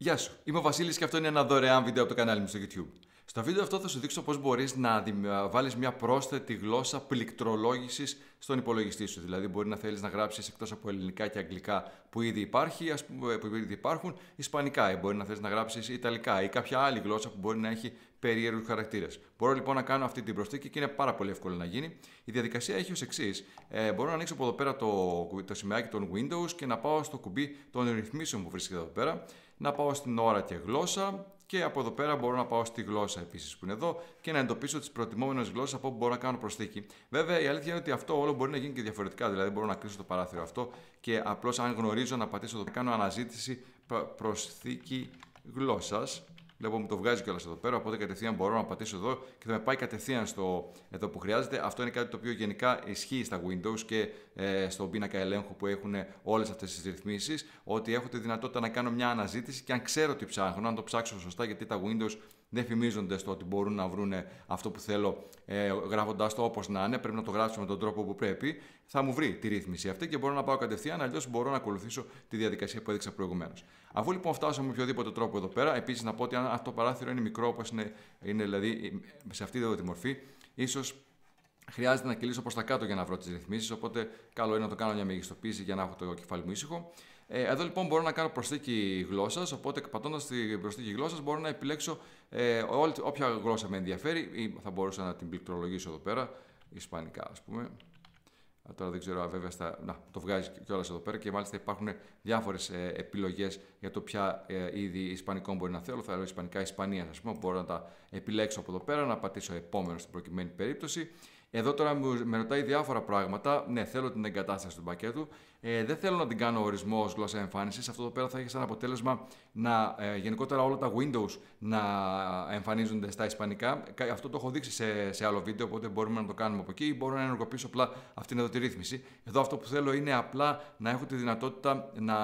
Γεια σου, είμαι ο Βασίλης και αυτό είναι ένα δωρεάν βίντεο από το κανάλι μου στο YouTube. Στο βίντεο αυτό θα σου δείξω πώς μπορείς να βάλεις μια πρόσθετη γλώσσα πληκτρολόγησης στον υπολογιστή σου. Δηλαδή, μπορεί να θέλεις να γράψεις εκτός από ελληνικά και αγγλικά που ήδη, υπάρχει, πούμε, που ήδη υπάρχουν, ισπανικά, ή μπορεί να θέλει να γράψεις ιταλικά ή κάποια άλλη γλώσσα που μπορεί να έχει περίεργους χαρακτήρες. Μπορώ λοιπόν να κάνω αυτή την προσθήκη και είναι πάρα πολύ εύκολο να γίνει. Η διαδικασία έχει ως εξής. Ε, μπορώ να ανοίξω από εδώ πέρα το, το σημαίακι των Windows και να πάω στο κουμπί των ρυθμίσεων που βρίσκεται εδώ πέρα να πάω στην ώρα και γλώσσα και από εδώ πέρα μπορώ να πάω στη γλώσσα επίσης που είναι εδώ και να εντοπίσω τις προτιμόμενες γλώσσες από όπου μπορώ να κάνω προσθήκη. Βέβαια, η αλήθεια είναι ότι αυτό όλο μπορεί να γίνει και διαφορετικά. Δηλαδή, μπορώ να κλείσω το παράθυρο αυτό και απλώς αν γνωρίζω να πατήσω το κάνω αναζήτηση προσθήκη γλώσσας Βλέπω μου το βγάζει κιόλας εδώ πέρα, οπότε κατευθείαν μπορώ να πατήσω εδώ και θα με πάει κατευθείαν στο εδώ που χρειάζεται. Αυτό είναι κάτι το οποίο γενικά ισχύει στα Windows και ε, στον πίνακα ελέγχου που έχουν όλες αυτές τις ρυθμίσεις, ότι έχω τη δυνατότητα να κάνω μια αναζήτηση και αν ξέρω τι ψάχνω, αν το ψάξω σωστά, γιατί τα Windows δεν φημίζονται στο ότι μπορούν να βρουν αυτό που θέλω ε, γράφοντάς το όπως να είναι. Πρέπει να το γράψω με τον τρόπο που πρέπει. Θα μου βρει τη ρύθμιση αυτή και μπορώ να πάω κατευθείαν. Αλλιώς μπορώ να ακολουθήσω τη διαδικασία που έδειξα προηγουμένως. Αφού λοιπόν φτάσω με οποιοδήποτε τρόπο εδώ πέρα, επίσης να πω ότι αν αυτό το παράθυρο είναι μικρό όπως είναι, είναι δηλαδή σε αυτή εδώ τη μορφή, ίσως χρειάζεται να κυλήσω προς τα κάτω για να βρω τις ρυθμίσεις. Οπότε, καλό είναι να το κάνω μια μεγιστοποίηση για να έχω το κεφάλι μου ήσυχο. Ε, εδώ λοιπόν μπορώ να κάνω προσθήκη γλώσσας, οπότε πατώντας την προσθήκη γλώσσας μπορώ να επιλέξω ε, όποια γλώσσα με ενδιαφέρει ή θα μπορούσα να την πληκτρολογήσω εδώ πέρα, ισπανικά ας πούμε. Τώρα δεν ξέρω, βέβαια, στα... να, το βγάζεις κιόλας εδώ πέρα και μάλιστα υπάρχουν διάφορες επιλογές για το ποια ε, είδη Ισπανικών μπορεί να θέλω. Θα λέω Ισπανικά Ισπανίας, ας πούμε. Μπορώ να τα επιλέξω από εδώ πέρα, να πατήσω επόμενο στην προκειμένη περίπτωση. Εδώ τώρα με ρωτάει διάφορα πράγματα. Ναι, θέλω την εγκατάσταση του πακέτου. Ε, δεν θέλω να την κάνω ορισμό γλώσσα εμφάνισης. Αυτό εδώ πέρα θα έχει σαν αποτέλεσμα να ε, γενικότερα όλα τα Windows να εμφανίζονται στα Ισπανικά. Αυτό το έχω δείξει σε, άλλο βίντεο, οπότε μπορούμε να το κάνουμε από εκεί ή μπορώ να ενεργοποιήσω απλά αυτήν εδώ τη ρύθμιση. Εδώ αυτό που θέλω είναι απλά να έχω τη δυνατότητα να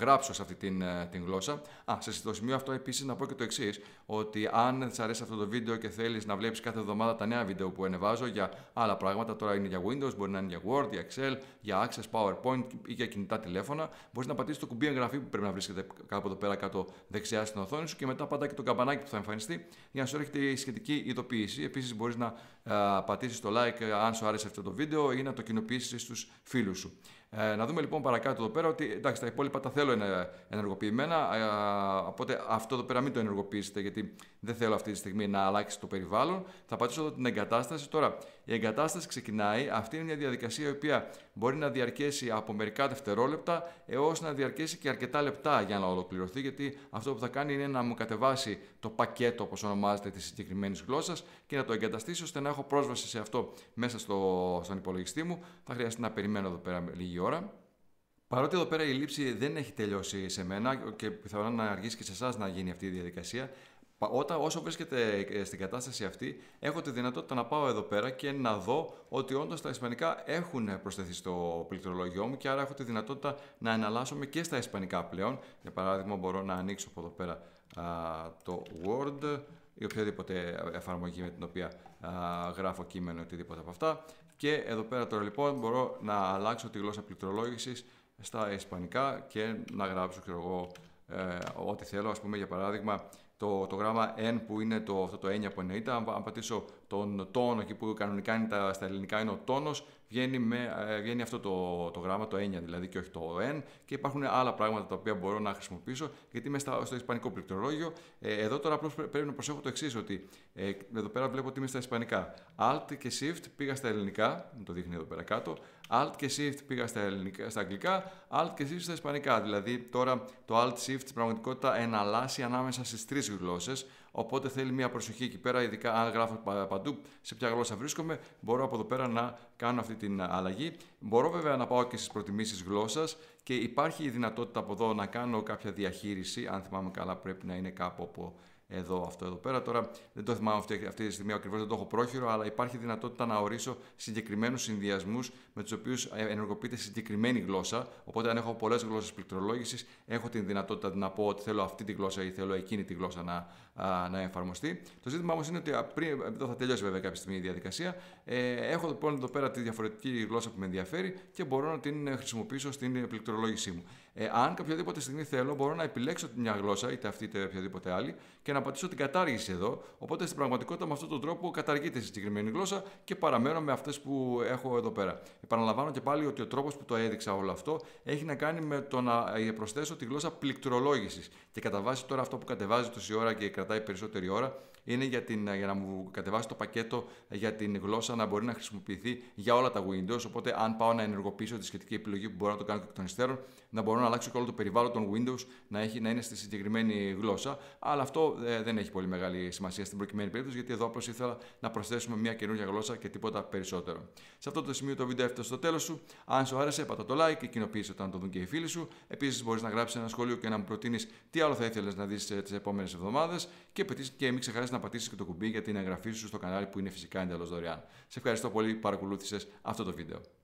γράψω σε αυτή την, ε, την γλώσσα. Α, σε το σημείο αυτό επίσης να πω και το εξής, ότι αν της αρέσει αυτό το βίντεο και θέλεις να βλέπεις κάθε εβδομάδα τα νέα βίντεο που ανεβάζω για άλλα πράγματα. Τώρα είναι για Windows, μπορεί να είναι για Word, για Excel, για Access, PowerPoint ή για κινητά τηλέφωνα. Μπορείς να πατήσεις το κουμπί εγγραφή που πρέπει να βρίσκεται κάπου εδώ πέρα κάτω δεξιά στην οθόνη σου και μετά πάντα και το καμπανάκι που θα εμφανιστεί για να σου έρχεται η σχετική ειδοποίηση. Επίσης μπορείς να πατήσεις το like ε, αν σου άρεσε αυτό το βίντεο ή να το κοινοποιήσεις στους φίλους σου. Ε, να δούμε λοιπόν παρακάτω εδώ πέρα ότι εντάξει, τα υπόλοιπα τα θέλω ενεργοποιημένα, ε, οπότε αυτό εδώ πέρα μην το ενεργοποιήσετε γιατί δεν θέλω αυτή τη στιγμή να αλλάξει το περιβάλλον. Θα πατήσω εδώ την εγκατάσταση. Τώρα η εγκατάσταση ξεκινάει, αυτή είναι μια διαδικασία η οποία μπορεί να διαρκέσει από μερικά δευτερόλεπτα έως να διαρκέσει και αρκετά λεπτά για να ολοκληρωθεί γιατί αυτό που θα κάνει είναι να μου κατεβάσει το πακέτο όπως ονομάζεται της συγκεκριμένης γλώσσας και να το εγκαταστήσει ώστε να έχω πρόσβαση σε αυτό μέσα στο, στον υπολογιστή μου. Θα χρειαστεί να περιμένω εδώ πέρα λίγη Παρότι εδώ πέρα η λήψη δεν έχει τελειώσει σε μένα και πιθανόν να αργήσει και σε εσάς να γίνει αυτή η διαδικασία, όταν, όσο βρίσκεται ε, στην κατάσταση αυτή, έχω τη δυνατότητα να πάω εδώ πέρα και να δω ότι όντως τα Ισπανικά έχουν προσθεθεί στο πληκτρολογιό μου και άρα έχω τη δυνατότητα να εναλλάσσομαι και στα Ισπανικά πλέον. Για παράδειγμα, μπορώ να ανοίξω από εδώ πέρα το Word ή οποιαδήποτε εφαρμογή με την οποία γράφω κείμενο ή οτιδήποτε από αυτά. Και εδώ πέρα τώρα λοιπόν μπορώ να αλλάξω τη γλώσσα πληκτρολόγησης στα ισπανικά και να γράψω ξέρω εγώ, ε, ό,τι θέλω. Ας πούμε για παράδειγμα το, το γράμμα N που είναι το, αυτό το 9 που εννοείται, αν, αν πατήσω τον τόνο εκεί που κανονικά είναι τα, στα ελληνικά είναι ο τόνος, βγαίνει, με, ε, αυτό το, το γράμμα, το 9 δηλαδή και όχι το N και υπάρχουν άλλα πράγματα τα οποία μπορώ να χρησιμοποιήσω γιατί είμαι στα, στο ισπανικό πληκτρολόγιο. Ε, εδώ τώρα απλώς πρέπει να προσέχω το εξής ότι ε, εδώ πέρα βλέπω ότι είμαι στα ισπανικά. Alt και Shift πήγα στα ελληνικά, μου το δείχνει εδώ πέρα κάτω, Alt και Shift πήγα στα, ελληνικά, στα αγγλικά, Alt και Shift στα ισπανικά. Δηλαδή τώρα το Alt Shift στην πραγματικότητα εναλλάσσει ανάμεσα στις τρεις γλώσσες. Οπότε θέλει μια προσοχή εκεί πέρα, ειδικά αν γράφω παντού σε ποια γλώσσα βρίσκομαι, μπορώ από εδώ πέρα να κάνω αυτή την αλλαγή. Μπορώ βέβαια να πάω και στις προτιμήσεις γλώσσας και υπάρχει η δυνατότητα από εδώ να κάνω κάποια διαχείριση. Αν θυμάμαι καλά, πρέπει να είναι κάπου από εδώ αυτό εδώ πέρα. Τώρα δεν το θυμάμαι αυτή, αυτή τη στιγμή ακριβώς, δεν το έχω πρόχειρο, αλλά υπάρχει δυνατότητα να ορίσω συγκεκριμένους συνδυασμούς με τους οποίους ε, ενεργοποιείται συγκεκριμένη γλώσσα. Οπότε, αν έχω πολλές γλώσσες πληκτρολόγησης, έχω την δυνατότητα να πω ότι θέλω αυτή τη γλώσσα ή θέλω εκείνη τη γλώσσα να, α, να εφαρμοστεί. Το ζήτημα όμως είναι ότι πριν, εδώ θα τελειώσει βέβαια κάποια στιγμή η διαδικασία. Ε, έχω λοιπόν εδώ πέρα τη διαφορετική γλώσσα που με ενδιαφέρει και μπορώ να την χρησιμοποιήσω στην πληκτρολόγησή μου. Ε, αν οποιαδήποτε στιγμή θέλω, μπορώ να επιλέξω μια γλώσσα, είτε αυτή είτε οποιαδήποτε άλλη, και να πατήσω την κατάργηση εδώ. Οπότε στην πραγματικότητα με αυτόν τον τρόπο καταργείται η συγκεκριμένη γλώσσα και παραμένω με αυτές που έχω εδώ πέρα. Επαναλαμβάνω και πάλι ότι ο τρόπος που το έδειξα όλο αυτό έχει να κάνει με το να ε, προσθέσω τη γλώσσα πληκτρολόγησης. Και κατά βάση τώρα αυτό που κατεβάζει τόση ώρα και κρατάει περισσότερη ώρα είναι για, την, ε, για να μου κατεβάσει το πακέτο για την γλώσσα να μπορεί να χρησιμοποιηθεί για όλα τα Windows. Οπότε αν πάω να ενεργοποιήσω τη σχετική επιλογή που μπορώ να το κάνω και εκ των υστέρων, να μπορώ να αλλάξει και όλο το περιβάλλον των Windows να, έχει, να είναι στη συγκεκριμένη γλώσσα. Αλλά αυτό ε, δεν έχει πολύ μεγάλη σημασία στην προκειμένη περίπτωση, γιατί εδώ απλώς ήθελα να προσθέσουμε μια καινούργια γλώσσα και τίποτα περισσότερο. Σε αυτό το σημείο το βίντεο έφτασε στο τέλος σου. Αν σου άρεσε, πατά το like και κοινοποίησε όταν το δουν και οι φίλοι σου. Επίσης, μπορείς να γράψεις ένα σχόλιο και να μου προτείνεις τι άλλο θα ήθελες να δεις ε, τις επόμενες εβδομάδες. Και, και μην ξεχάσεις να πατήσεις και το κουμπί για την εγγραφή σου στο κανάλι που είναι φυσικά εντελώς δωρεάν. Σε ευχαριστώ πολύ που παρακολούθησες αυτό το βίντεο.